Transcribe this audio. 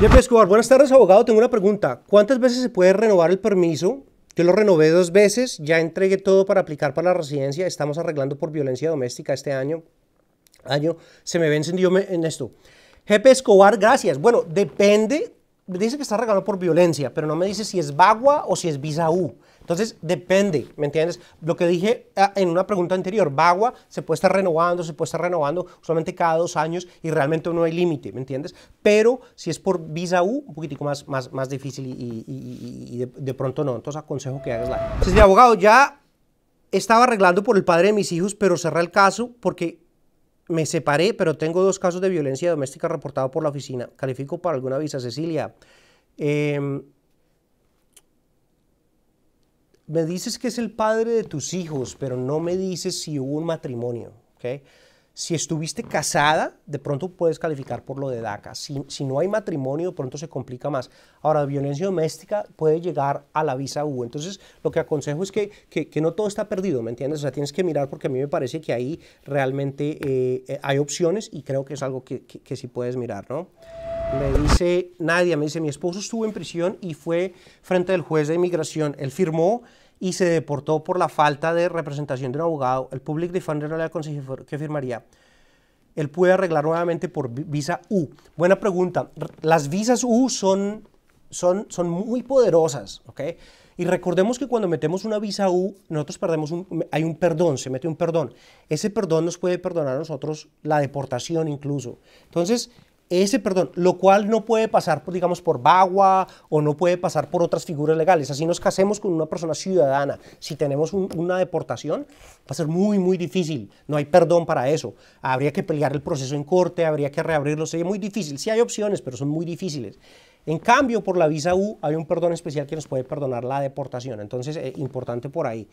Jeff Escobar, buenas tardes abogado, tengo una pregunta. ¿Cuántas veces se puede renovar el permiso? Yo lo renové dos veces, ya entregué todo para aplicar para la residencia, estamos arreglando por violencia doméstica este año. Año se me ve en esto. Jefe Escobar, gracias. Bueno, depende dice que está regalado por violencia, pero no me dice si es Bagua o si es Bisaú. Entonces, depende, ¿me entiendes? Lo que dije ah, en una pregunta anterior, Bagua se puede estar renovando, se puede estar renovando solamente cada dos años y realmente no hay límite, ¿me entiendes? Pero si es por U, un poquitico más, más, más difícil y, de, pronto no. Entonces, aconsejo que hagas la... Entonces, mi abogado, ya estaba arreglando por el padre de mis hijos, pero cerré el caso porque me separé, pero tengo dos casos de violencia doméstica reportado por la oficina. ¿Califico para alguna visa, Cecilia? Em, me dices que es el padre de tus hijos, pero no me dices si hubo un matrimonio. ¿okay? Si estuviste casada, de pronto puedes calificar por lo de DACA. Si, no hay matrimonio, de pronto se complica más. Ahora, violencia doméstica puede llegar a la visa U. Entonces, lo que aconsejo es que, no todo está perdido, ¿me entiendes? O sea, tienes que mirar porque a mí me parece que ahí realmente eh, eh, hay opciones y creo que es algo que, que sí puedes mirar, ¿no? Me dice Nadia, me dice, mi esposo estuvo en prisión y fue frente al juez de inmigración. Él firmó y se deportó por la falta de representación de un abogado. El public defender le aconsejó que firmaría. Él puede arreglar nuevamente por visa U. Buena pregunta. Las visas U son, son, son muy poderosas, ¿ok? Y recordemos que cuando metemos una visa U, nosotros perdemos hay un perdón, se mete un perdón. Ese perdón nos puede perdonar a nosotros la deportación incluso. Entonces, ese perdón, lo cual no puede pasar, por, pues, digamos, por Bagua o no puede pasar por otras figuras legales. Así nos casemos con una persona ciudadana. Si tenemos una deportación, va a ser muy, muy difícil. No hay perdón para eso. Habría que pelear el proceso en corte, habría que reabrirlo. Sería muy difícil. Sí hay opciones, pero son muy difíciles. En cambio, por la visa U hay un perdón especial que nos puede perdonar la deportación. Entonces, es eh, importante por ahí.